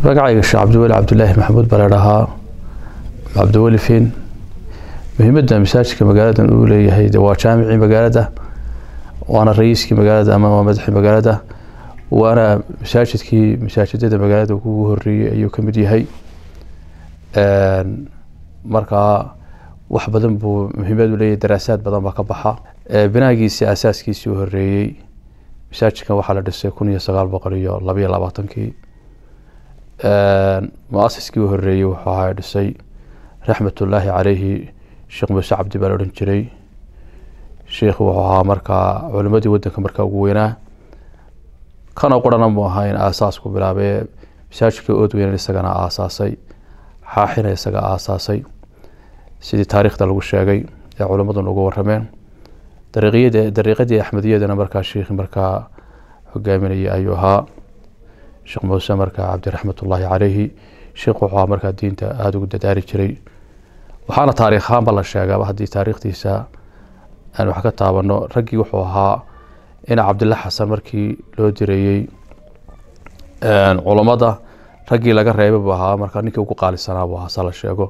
magacayga sheekh cabdiweli cabdulaahi maxamuud baan idhahaa cabdiweli fin muhiimadda masaajidka magaaladan uu leeyahay waa jaamicii magaalada waana rayiiskii magaalada ama waa madaxii magaalada waana masaajidkii masaajidada magaalada ugu horeeyey ayuu kamid yahay markaa wax badan buu muhiimad u daraasaad badan baa ka baxa binaagiisi asaaskiisii horeeyey masaajidkan waxaa la dhisay kun iyo sagaal boqol iyo labayo labaatankii Ehm, mu-asiskii horeeyey wuxuu ahaa dhisay raxmatullaahi calayhi sheekh muuse cabdi baa odhan jiray sheikhu wuxuu ahaa markaa culimadii wadanka markaa ugu weynaa kana qurana mu ahaa in aasaasku bilaabee masaajidka oodweynan isagana aasaasay xaaxina isaga aasaasay sidii taariikhda lagu sheegay ee culimmaduna uga warameen dariiqadii axmediyadana markaa shiikhi markaa hogaaminayay ayuu ahaa sheekh muuse markaa cabdi raxmatullaahi caleyhi sheekh wuxuu ah markaa diinta aada ugu dadaari jiray waxaana taariikh ahaanba la sheegaaba haddii taariikhdiisa aan wax ka taabano raggii wuxuu ahaa ina cabdilla xasan markii loo direeyey culammada raggii laga reebay buu ahaa markaa ninkii ugu qaalisanaa buu ahaa saa la sheego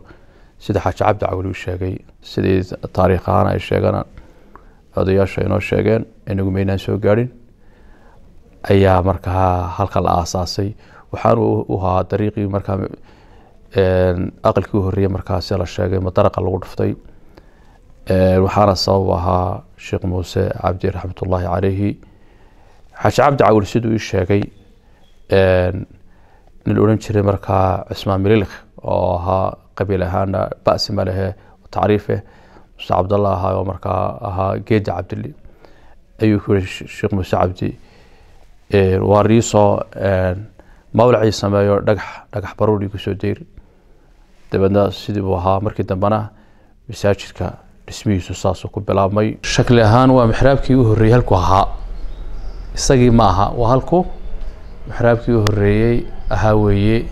sida xaaji cabdi cawli u sheegay sidii taariikh ahaan ay sheegaan odayaasha inoo sheegeen inagu maynaan soo gaadhin ayaa markaa halka la aasaasay waxaan u ahaa dariiqii markaa aqalkii u horreeyey markaa la sheegay madaraqa lagu dhuftay waxaana sabab ahaa sheekh muuse cabdi raxmatullaahi calayhi xaaji cabdi cawil siduu ii sheegay nin odhan jiray markaa cismaan mililik oo ahaa qabiil ahaana basi malehe tacriife muse cabdalla ahaa oo markaa ahaa geedi cabdili ayuu ku yiri sheekh muuse cabdi waariisoo mawlacii sameeyo dhagax dhagax baruuri kusoo deyri dabeedna sidii buu ahaa markii dambena masaajidka dhismihiisu saasuu ku bilaabmay shakli ahaan waa mixraabkii u horreeyey halku ahaa isagii ma aha waa halku mixraabkii u horreeyey ahaa weeye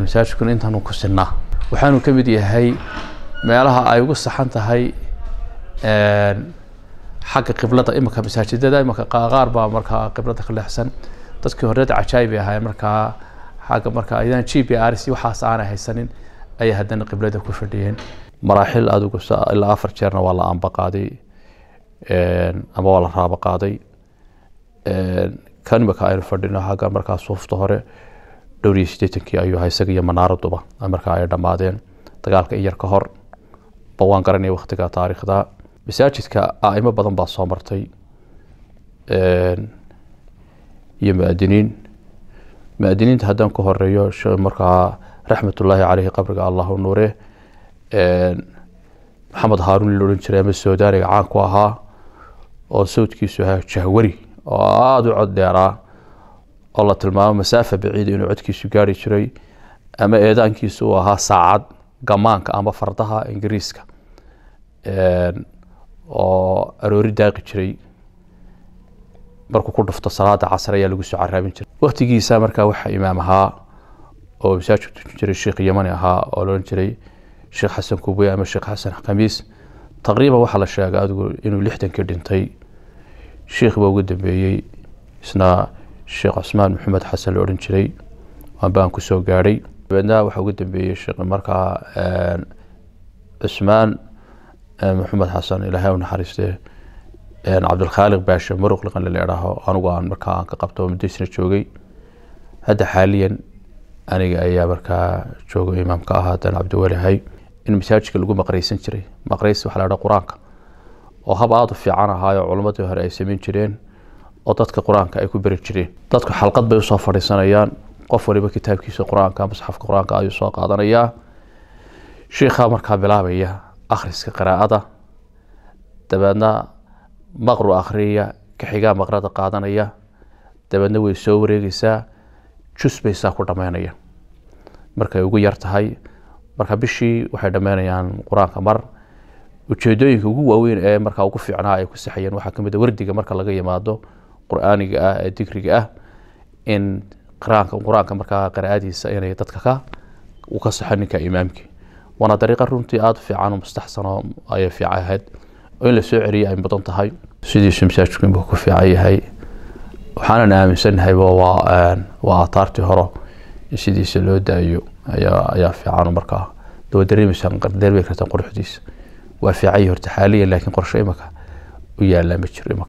masaajidkuna intaanu ku sinaa waxaanu ka mid yahay meelaha ay ugu saxan tahay xagga qiblada imika masaajidada imika qaaqaar baa markaa qiblada ka leexsan dadkii horeda cajaayib ay ahaayeen markaa xagga markaa ayadaan g b r c waxaas aanay haysanin ayay haddana qiblada ku fadhiyeen maraaxil adigu ilaa afar jeerna waa la aanba ama waa la raabo kan imika aynu fadhino xagga markaa suufta hore dhowr iyo siddeetankii ayuu haysaga iyo manaaraduba markaa ay dhammaadeen dagaalka in yar ka hor ba waan garanaya waktiga taariikhda masaajidka aimo badan baa soo martay iyo muadiniin muadiniinta haddaan ka horeeyo markaa raxmatullaahi caleyhi qabriga allah nuure maxamed haaruun la odhan jiray ama soodaaniga caan ku ahaa oo sawdkiisu ahaa jahwari oo aada u cod dheeraa oo la tilmaamo masaafa baciida inuu codkiisu gaari jiray ama eedaankiisu uu ahaa saacad gamaanka ama fardaha ingiriiska oo aroori daaqi jiray markuu ku dhufto salaada casr ayaa lagu soo caraabin jiray waktigiisa markaa waxaa imaam ahaa oo masaajid tujin jiray sheekh yamani ahaa oo loodhan jiray sheekh xasan kubuy ama sheekh xasan khamiis taqriiban waxaa la sheega adigu inuu lixdankii dhintay sheekh baa ugu dambeeyey isna sheekh cusmaan maxamed xasan la odhan jiray ambaan kusoo gaadhay dabeedna waxaa ugu dambeeyey sheekh markaa eh, cusmaan maxamed xasan ilaahay u naxariistee cabdilkhaaliq baashe maruqliqan laleedhaho anugu aan markaa aan ka qabto muddaysna joogay hadda xaaliyan aniga ayaa markaa joogo imaam ka ahaa dan cabdiweli in masaajidka lagu maqraysan jiray maqrays waxaa la dhaha qur-aanka oo hab aada u fiican ahaayoo culammadii hore ay samayn jireen oo dadka qur-aanka ay ku beri jireen dadku xalqad bay usoo fadhiisanayaan qof waliba kitaabkiisa qur-aanka musxafka qur-aanka ayuu soo qaadanayaa sheikhaa markaa bilaabaya akhriska qiraa'ada dabeedna maqru akhriyaya kaxigaa maqrada qaadanaya dabeedna way soo wareegeysaa jus bay saa ku dhammaynaya markay ugu yar tahay marka bishii waxay dhammaynayaan qur-aanka mar ujeedooyinka ugu waaweyn ee markaa ugu fiicnaa ay ku saxayeen waxaa kamid a ah wardiga marka laga yimaado qur-aaniga ah ee digriga ah in qur-aanka markaa qiraa'adiisa inay dadka ka u ka saxo ninka imaamkii waana dariiqa runtii aada fiican oo ayay fiican ahayd in la soo ay mudan tahay sidiisu masaajidku ku fiican yahay waxaanan aaminsannahayba waa waa aataartii in sidiisa loo daayo ayaa fiican markaa daba dareemeysaan dareemi kartaan quruxdiisa waa fiican horta xaaliyan laakiin qorshe imaka u yaallaa ma jiro imaka